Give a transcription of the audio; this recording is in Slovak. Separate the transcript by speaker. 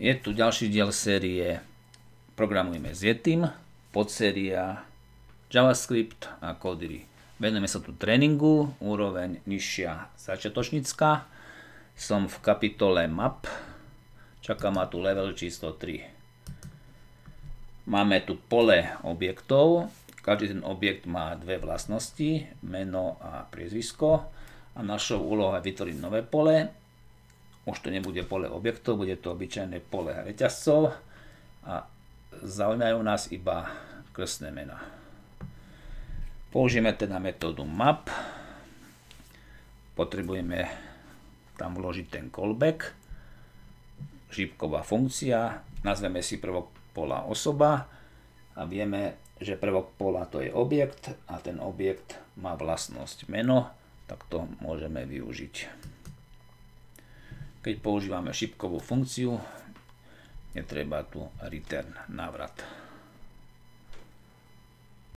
Speaker 1: Je tu ďalší diel série Programujeme s Yetim, podséria JavaScript a Codery. Venujeme sa tu tréningu, úroveň nižšia začiatočnícka. Som v kapitole Map, čaká ma tu level číslo 3. Máme tu pole objektov, každý ten objekt má dve vlastnosti, meno a priezvisko a našou úlohou je vytvoriť nové pole už to nebude pole objektov, bude to obyčajné pole reťazcov a zaujímajú nás iba krstné mená. Použijeme teda metódu map. Potrebujeme tam vložiť ten callback. žipková funkcia. Nazveme si prvok pola osoba a vieme, že prvok pola to je objekt a ten objekt má vlastnosť meno, tak to môžeme využiť. Keď používame šipkovú funkciu, netreba tu return návrat.